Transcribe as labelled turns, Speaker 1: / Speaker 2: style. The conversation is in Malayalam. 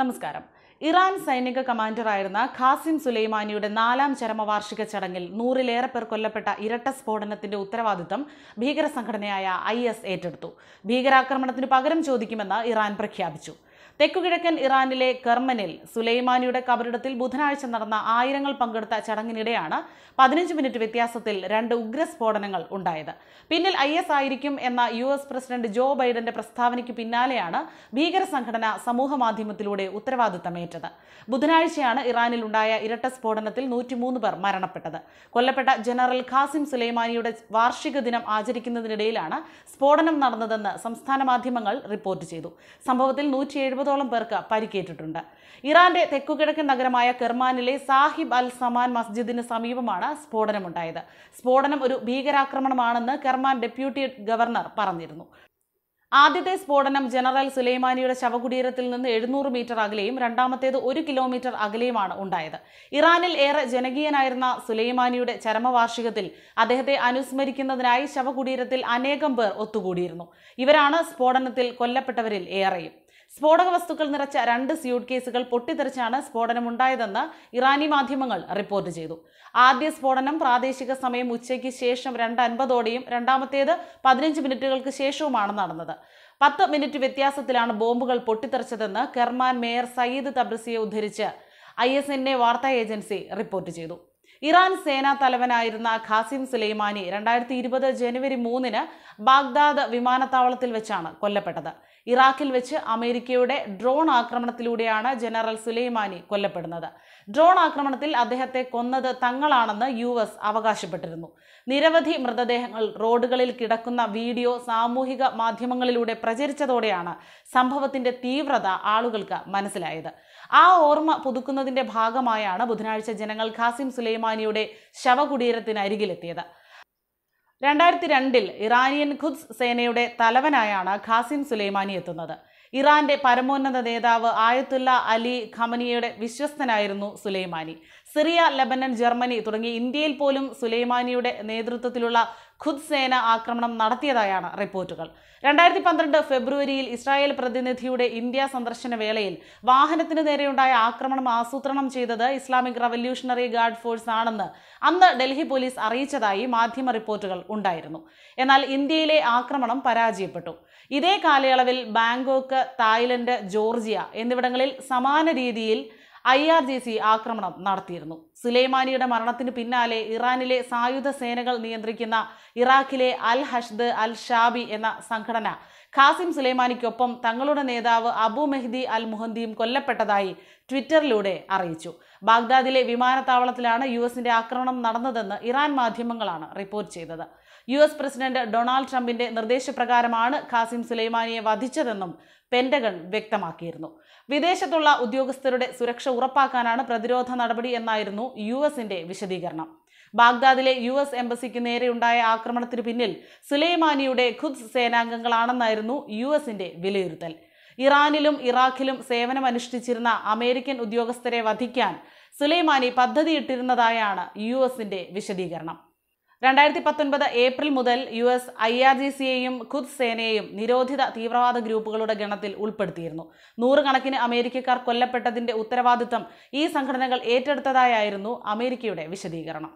Speaker 1: നമസ്കാരം ഇറാൻ സൈനിക കമാൻഡറായിരുന്ന ഖാസിം സുലൈമാനിയുടെ നാലാം ചരമവാർഷിക ചടങ്ങിൽ നൂറിലേറെ പേർ കൊല്ലപ്പെട്ട ഇരട്ട സ്ഫോടനത്തിന്റെ ഉത്തരവാദിത്തം ഭീകര സംഘടനയായ ഐ എസ് ഏറ്റെടുത്തു ഭീകരാക്രമണത്തിന് പകരം ചോദിക്കുമെന്ന് ഇറാൻ പ്രഖ്യാപിച്ചു തെക്കുകിഴക്കൻ ഇറാനിലെ കെർമനിൽ സുലൈമാനിയുടെ കബറിടത്തിൽ ബുധനാഴ്ച നടന്ന ആയിരങ്ങൾ പങ്കെടുത്ത ചടങ്ങിനിടെയാണ് പതിനഞ്ച് മിനിറ്റ് വ്യത്യാസത്തിൽ രണ്ട് ഉഗ്രസ്ഫോടനങ്ങൾ ഉണ്ടായത് പിന്നിൽ ഐ എസ് ആയിരിക്കും എന്ന യു എസ് പ്രസിഡന്റ് ജോ ബൈഡന്റെ പ്രസ്താവനയ്ക്ക് പിന്നാലെയാണ് ഭീകര സംഘടന മാധ്യമത്തിലൂടെ ഉത്തരവാദിത്തമേറ്റത് ബുധനാഴ്ചയാണ് ഇറാനിൽ ഉണ്ടായ ഇരട്ട സ്ഫോടനത്തിൽ നൂറ്റിമൂന്ന് പേർ മരണപ്പെട്ടത് കൊല്ലപ്പെട്ട ജനറൽ ഖാസിം സുലൈമാനിയുടെ വാർഷിക ദിനം ആചരിക്കുന്നതിനിടയിലാണ് സ്ഫോടനം നടന്നതെന്ന് സംസ്ഥാന മാധ്യമങ്ങൾ റിപ്പോർട്ട് ചെയ്തു സംഭവത്തിൽ നൂറ്റി എഴുപതോളം പേർക്ക് പരിക്കേറ്റിട്ടുണ്ട് ഇറാന്റെ തെക്കുകിഴക്കൻ നഗരമായ കെർമാനിലെ സാഹിബ് അൽ സമാൻ മസ്ജിദിന് സമീപമാണ് സ്ഫോടനമുണ്ടായത് സ്ഫോടനം ഒരു ഭീകരാക്രമണമാണെന്ന് കെർമാൻ ഡെപ്യൂട്ടി ഗവർണർ പറഞ്ഞിരുന്നു ആദ്യത്തെ സ്ഫോടനം ജനറൽ സുലൈമാനിയുടെ ശവകുടീരത്തിൽ നിന്ന് എഴുന്നൂറ് മീറ്റർ അകലെയും രണ്ടാമത്തേത് ഒരു കിലോമീറ്റർ അകലെയുമാണ് ഉണ്ടായത് ഇറാനിൽ ഏറെ ജനകീയനായിരുന്ന സുലൈമാനിയുടെ ചരമവാർഷികത്തിൽ അദ്ദേഹത്തെ അനുസ്മരിക്കുന്നതിനായി ശവകുടീരത്തിൽ അനേകം പേർ ഒത്തുകൂടിയിരുന്നു ഇവരാണ് സ്ഫോടനത്തിൽ കൊല്ലപ്പെട്ടവരിൽ ഏറെയും സ്ഫോടക വസ്തുക്കൾ നിറച്ച രണ്ട് സ്യൂട്ട് കേസുകൾ പൊട്ടിത്തെറിച്ചാണ് സ്ഫോടനമുണ്ടായതെന്ന് ഇറാനി മാധ്യമങ്ങൾ റിപ്പോർട്ട് ചെയ്തു ആദ്യ സ്ഫോടനം പ്രാദേശിക സമയം ഉച്ചയ്ക്ക് ശേഷം രണ്ട് അൻപതോടെയും രണ്ടാമത്തേത് പതിനഞ്ച് മിനിറ്റുകൾക്ക് ശേഷവുമാണ് നടന്നത് പത്ത് മിനിറ്റ് വ്യത്യാസത്തിലാണ് ബോംബുകൾ പൊട്ടിത്തെറിച്ചതെന്ന് കെർമാൻ മേയർ സയ്യിദ് തബ്രസിയെ ഉദ്ധരിച്ച് ഐ എസ് എൻ എ വാർത്താ ഏജൻസി റിപ്പോർട്ട് ചെയ്തു ഇറാൻ സേനാ തലവനായിരുന്ന ഖാസിം സുലൈമാനി രണ്ടായിരത്തി ഇരുപത് ജനുവരി മൂന്നിന് ബാഗ്ദാദ് വിമാനത്താവളത്തിൽ വെച്ചാണ് കൊല്ലപ്പെട്ടത് ഇറാഖിൽ വെച്ച് അമേരിക്കയുടെ ഡ്രോൺ ആക്രമണത്തിലൂടെയാണ് ജനറൽ സുലൈമാനി കൊല്ലപ്പെടുന്നത് ഡ്രോൺ ആക്രമണത്തിൽ അദ്ദേഹത്തെ കൊന്നത് തങ്ങളാണെന്ന് യു എസ് അവകാശപ്പെട്ടിരുന്നു നിരവധി മൃതദേഹങ്ങൾ റോഡുകളിൽ കിടക്കുന്ന വീഡിയോ സാമൂഹിക മാധ്യമങ്ങളിലൂടെ പ്രചരിച്ചതോടെയാണ് സംഭവത്തിന്റെ തീവ്രത ആളുകൾക്ക് മനസ്സിലായത് ആ ഓർമ്മ പുതുക്കുന്നതിന്റെ ഭാഗമായാണ് ബുധനാഴ്ച ജനങ്ങൾ ഖാസിം സുലൈമാനി സുലൈമാനിയുടെ ശവകുടീരത്തിനരികിലെത്തിയത് രണ്ടായിരത്തി രണ്ടിൽ ഇറാനിയൻ ഖുദ്സ് സേനയുടെ തലവനായാണ് ഖാസിം സുലൈമാനി എത്തുന്നത് ഇറാന്റെ പരമോന്നത നേതാവ് ആയത്തുല്ല അലി ഖമനിയുടെ വിശ്വസ്തനായിരുന്നു സുലൈമാനി സിറിയ ലബനൻ ജർമ്മനി തുടങ്ങി ഇന്ത്യയിൽ പോലും സുലൈമാനിയുടെ നേതൃത്വത്തിലുള്ള ഖുദ് സേന ആക്രമണം നടത്തിയതായാണ് റിപ്പോർട്ടുകൾ രണ്ടായിരത്തി പന്ത്രണ്ട് ഫെബ്രുവരിയിൽ ഇസ്രായേൽ പ്രതിനിധിയുടെ ഇന്ത്യ സന്ദർശന വേളയിൽ വാഹനത്തിന് നേരെയുണ്ടായ ആക്രമണം ആസൂത്രണം ചെയ്തത് ഇസ്ലാമിക് റവല്യൂഷണറി ഗാർഡ് ഫോഴ്സ് ആണെന്ന് അന്ന് ഡൽഹി പോലീസ് അറിയിച്ചതായി മാധ്യമ റിപ്പോർട്ടുകൾ ഉണ്ടായിരുന്നു എന്നാൽ ഇന്ത്യയിലെ ആക്രമണം പരാജയപ്പെട്ടു ഇതേ കാലയളവിൽ ബാങ്കോക്ക് തായ്ലൻഡ് ജോർജിയ എന്നിവിടങ്ങളിൽ സമാന രീതിയിൽ ഐ ആർ ജി സി ആക്രമണം നടത്തിയിരുന്നു സുലൈമാനിയുടെ മരണത്തിന് പിന്നാലെ ഇറാനിലെ സായുധ സേനകൾ നിയന്ത്രിക്കുന്ന ഇറാഖിലെ അൽ ഹഷ്ദ് അൽ ഷാബി എന്ന സംഘടന ഖാസിം സുലൈമാനിക്കൊപ്പം തങ്ങളുടെ നേതാവ് അബു മെഹ്ദി അൽ മുഹന്ദിയും കൊല്ലപ്പെട്ടതായി ട്വിറ്ററിലൂടെ അറിയിച്ചു ബാഗ്ദാദിലെ വിമാനത്താവളത്തിലാണ് യു എസിന്റെ ആക്രമണം നടന്നതെന്ന് ഇറാൻ മാധ്യമങ്ങളാണ് റിപ്പോർട്ട് ചെയ്തത് യു എസ് പ്രസിഡന്റ് ഡൊണാൾഡ് ട്രംപിന്റെ നിർദ്ദേശപ്രകാരമാണ് ഖാസിം സുലൈമാനിയെ വധിച്ചതെന്നും പെന്റഗൺ വ്യക്തമാക്കിയിരുന്നു വിദേശത്തുള്ള ഉദ്യോഗസ്ഥരുടെ സുരക്ഷ ഉറപ്പാക്കാനാണ് പ്രതിരോധ നടപടി എന്നായിരുന്നു യു എസിന്റെ വിശദീകരണം ബാഗ്ദാദിലെ യു എസ് എംബസിക്ക് നേരെയുണ്ടായ ആക്രമണത്തിന് പിന്നിൽ സുലൈമാനിയുടെ ഖുദ് സേനാംഗങ്ങളാണെന്നായിരുന്നു യു എസിന്റെ വിലയിരുത്തൽ ഇറാനിലും ഇറാഖിലും സേവനമനുഷ്ഠിച്ചിരുന്ന അമേരിക്കൻ ഉദ്യോഗസ്ഥരെ വധിക്കാൻ സുലൈമാനി പദ്ധതിയിട്ടിരുന്നതായാണ് യു എസിന്റെ വിശദീകരണം രണ്ടായിരത്തി പത്തൊൻപത് ഏപ്രിൽ മുതൽ U S I R G സിയെയും ഖുദ് സേനയെയും നിരോധിത തീവ്രവാദ ഗ്രൂപ്പുകളുടെ ഗണത്തിൽ ഉൾപ്പെടുത്തിയിരുന്നു നൂറുകണക്കിന് അമേരിക്കക്കാർ കൊല്ലപ്പെട്ടതിന്റെ ഉത്തരവാദിത്തം ഈ സംഘടനകൾ ഏറ്റെടുത്തതായായിരുന്നു അമേരിക്കയുടെ വിശദീകരണം